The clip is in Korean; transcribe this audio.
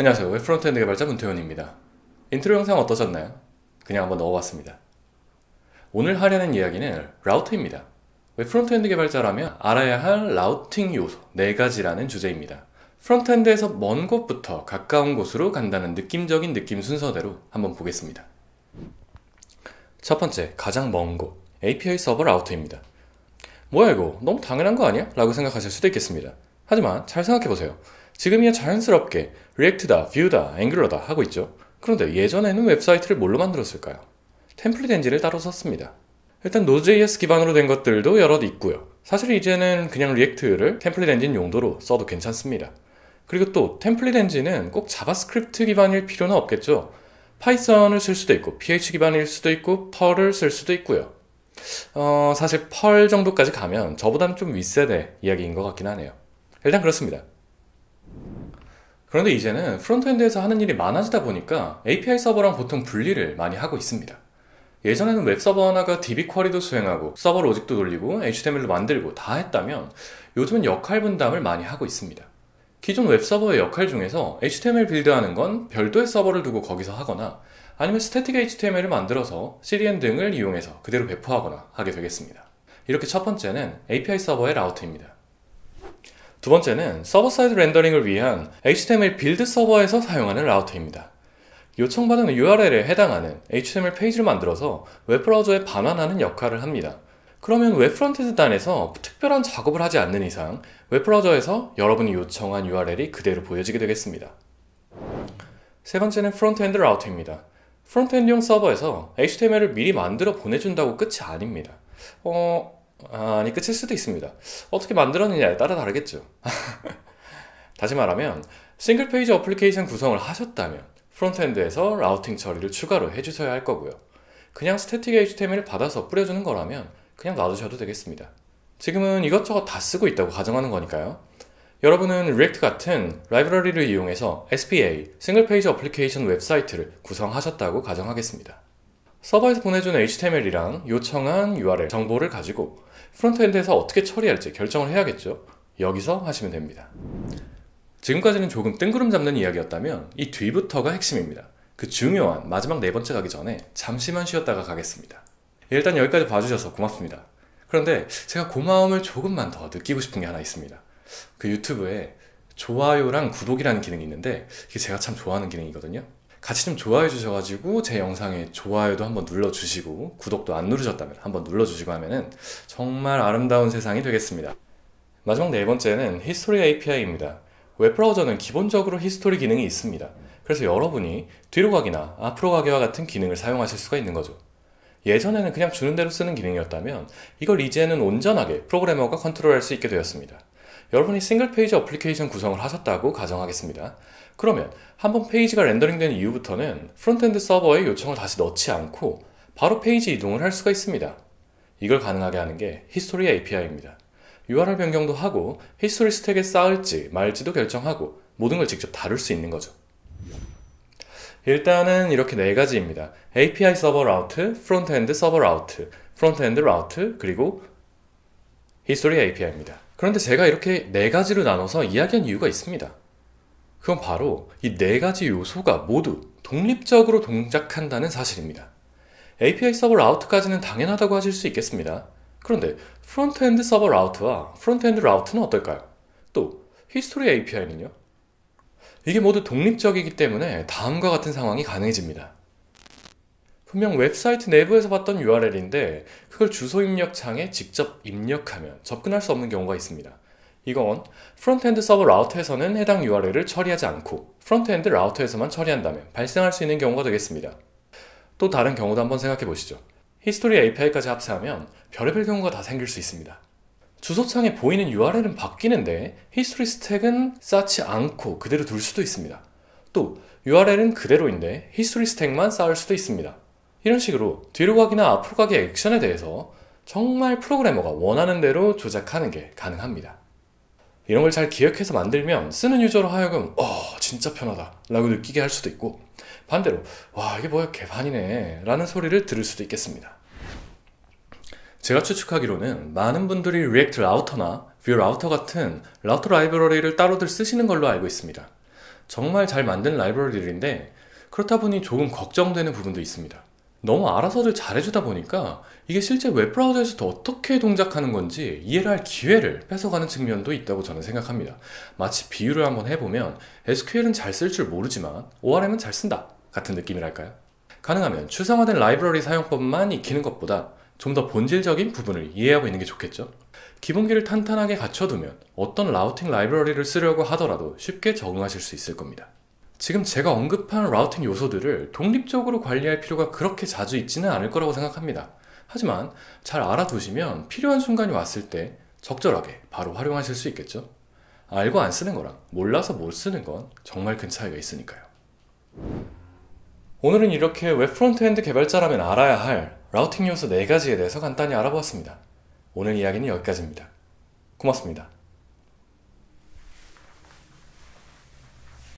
안녕하세요 웹 프론트엔드 개발자 문태훈입니다 인트로 영상 어떠셨나요? 그냥 한번 넣어봤습니다 오늘 하려는 이야기는 라우트입니다 웹 프론트엔드 개발자라면 알아야 할 라우팅 요소 4가지라는 주제입니다 프론트엔드에서 먼 곳부터 가까운 곳으로 간다는 느낌적인 느낌 순서대로 한번 보겠습니다 첫 번째, 가장 먼 곳, API 서버 라우트입니다 뭐야 이거, 너무 당연한 거 아니야? 라고 생각하실 수도 있겠습니다 하지만 잘 생각해보세요 지금이야 자연스럽게 React다, v u e 다 Angular다 하고 있죠. 그런데 예전에는 웹사이트를 뭘로 만들었을까요? 템플릿 엔진을 따로 썼습니다. 일단 Node.js 기반으로 된 것들도 여럿 있고요. 사실 이제는 그냥 r e a 액트를 템플릿 엔진 용도로 써도 괜찮습니다. 그리고 또 템플릿 엔진은 꼭 자바스크립트 기반일 필요는 없겠죠. 파이썬을 쓸 수도 있고 PH 기반일 수도 있고 펄을 쓸 수도 있고요. 어, 사실 펄 정도까지 가면 저보다는 좀 윗세대 이야기인 것 같긴 하네요. 일단 그렇습니다. 그런데 이제는 프론트엔드에서 하는 일이 많아지다 보니까 API 서버랑 보통 분리를 많이 하고 있습니다. 예전에는 웹 서버 하나가 DB 쿼리도 수행하고 서버 로직도 돌리고 HTML도 만들고 다 했다면 요즘은 역할 분담을 많이 하고 있습니다. 기존 웹 서버의 역할 중에서 HTML 빌드하는 건 별도의 서버를 두고 거기서 하거나 아니면 스태틱 HTML을 만들어서 CDN 등을 이용해서 그대로 배포하거나 하게 되겠습니다. 이렇게 첫 번째는 API 서버의 라우트입니다. 두 번째는 서버사이드 렌더링을 위한 HTML 빌드 서버에서 사용하는 라우터입니다. 요청받은 URL에 해당하는 HTML 페이지를 만들어서 웹브라우저에 반환하는 역할을 합니다. 그러면 웹 프론트단에서 특별한 작업을 하지 않는 이상 웹브라우저에서 여러분이 요청한 URL이 그대로 보여지게 되겠습니다. 세 번째는 프론트엔드 라우터입니다. 프론트엔드용 서버에서 HTML을 미리 만들어 보내준다고 끝이 아닙니다. 어, 아니 끝일 수도 있습니다. 어떻게 만들었느냐에 따라 다르겠죠. 다시 말하면 싱글 페이지 어플리케이션 구성을 하셨다면 프론트엔드에서 라우팅 처리를 추가로 해주셔야 할 거고요. 그냥 스태틱 HTML을 받아서 뿌려주는 거라면 그냥 놔두셔도 되겠습니다. 지금은 이것저것 다 쓰고 있다고 가정하는 거니까요. 여러분은 React 같은 라이브러리를 이용해서 SPA, 싱글 페이지 어플리케이션 웹사이트를 구성하셨다고 가정하겠습니다. 서버에서 보내주는 HTML이랑 요청한 URL 정보를 가지고 프론트엔드에서 어떻게 처리할지 결정을 해야겠죠. 여기서 하시면 됩니다. 지금까지는 조금 뜬구름 잡는 이야기였다면 이 뒤부터가 핵심입니다. 그 중요한 마지막 네 번째 가기 전에 잠시만 쉬었다가 가겠습니다. 일단 여기까지 봐주셔서 고맙습니다. 그런데 제가 고마움을 조금만 더 느끼고 싶은 게 하나 있습니다. 그 유튜브에 좋아요랑 구독이라는 기능이 있는데 이게 제가 참 좋아하는 기능이거든요. 같이 좀 좋아해 주셔가지고 제 영상에 좋아요도 한번 눌러주시고 구독도 안 누르셨다면 한번 눌러주시고 하면은 정말 아름다운 세상이 되겠습니다. 마지막 네 번째는 히스토리 API입니다. 웹 브라우저는 기본적으로 히스토리 기능이 있습니다. 그래서 여러분이 뒤로 가기나 앞으로 가기와 같은 기능을 사용하실 수가 있는 거죠. 예전에는 그냥 주는 대로 쓰는 기능이었다면 이걸 이제는 온전하게 프로그래머가 컨트롤할 수 있게 되었습니다. 여러분이 싱글 페이지 어플리케이션 구성을 하셨다고 가정하겠습니다. 그러면 한 번 페이지가 렌더링된 이후부터는 프론트엔드 서버에 요청을 다시 넣지 않고 바로 페이지 이동을 할 수가 있습니다. 이걸 가능하게 하는 게 히스토리 API입니다. URL 변경도 하고 히스토리 스택에 쌓을지 말지도 결정하고 모든 걸 직접 다룰 수 있는 거죠. 일단은 이렇게 네 가지입니다. API 서버 라우트, 프론트엔드 서버 라우트, 프론트엔드 라우트, 그리고 히스토리 API입니다. 그런데 제가 이렇게 네 가지로 나눠서 이야기한 이유가 있습니다. 그건 바로 이 네 가지 요소가 모두 독립적으로 동작한다는 사실입니다. API 서버 라우트까지는 당연하다고 하실 수 있겠습니다. 그런데 프론트엔드 서버 라우트와 프론트엔드 라우트는 어떨까요? 또 히스토리 API는요? 이게 모두 독립적이기 때문에 다음과 같은 상황이 가능해집니다. 분명 웹사이트 내부에서 봤던 URL인데 그걸 주소 입력 창에 직접 입력하면 접근할 수 없는 경우가 있습니다. 이건 프론트엔드 서버 라우터에서는 해당 URL을 처리하지 않고 프론트엔드 라우터에서만 처리한다면 발생할 수 있는 경우가 되겠습니다. 또 다른 경우도 한번 생각해 보시죠. 히스토리 API까지 합세하면 별의별 경우가 다 생길 수 있습니다. 주소창에 보이는 URL은 바뀌는데 히스토리 스택은 쌓지 않고 그대로 둘 수도 있습니다. 또 URL은 그대로인데 히스토리 스택만 쌓을 수도 있습니다. 이런 식으로 뒤로 가기나 앞으로 가기 액션에 대해서 정말 프로그래머가 원하는 대로 조작하는 게 가능합니다. 이런 걸 잘 기억해서 만들면 쓰는 유저로 하여금 어 진짜 편하다 라고 느끼게 할 수도 있고 반대로 와 이게 뭐야 개판이네 라는 소리를 들을 수도 있겠습니다. 제가 추측하기로는 많은 분들이 리액트 라우터나 뷰 라우터 같은 라우터 라이브러리를 따로들 쓰시는 걸로 알고 있습니다. 정말 잘 만든 라이브러리들인데 그렇다 보니 조금 걱정되는 부분도 있습니다. 너무 알아서들 잘해주다 보니까 이게 실제 웹브라우저에서도 어떻게 동작하는 건지 이해를 할 기회를 뺏어가는 측면도 있다고 저는 생각합니다. 마치 비유를 한번 해보면 SQL은 잘 쓸 줄 모르지만 ORM은 잘 쓴다 같은 느낌이랄까요? 가능하면 추상화된 라이브러리 사용법만 익히는 것보다 좀 더 본질적인 부분을 이해하고 있는 게 좋겠죠? 기본기를 탄탄하게 갖춰두면 어떤 라우팅 라이브러리를 쓰려고 하더라도 쉽게 적응하실 수 있을 겁니다. 지금 제가 언급한 라우팅 요소들을 독립적으로 관리할 필요가 그렇게 자주 있지는 않을 거라고 생각합니다. 하지만 잘 알아두시면 필요한 순간이 왔을 때 적절하게 바로 활용하실 수 있겠죠? 알고 안 쓰는 거랑 몰라서 못 쓰는 건 정말 큰 차이가 있으니까요. 오늘은 이렇게 웹 프론트엔드 개발자라면 알아야 할 라우팅 요소 4가지에 대해서 간단히 알아보았습니다. 오늘 이야기는 여기까지입니다. 고맙습니다.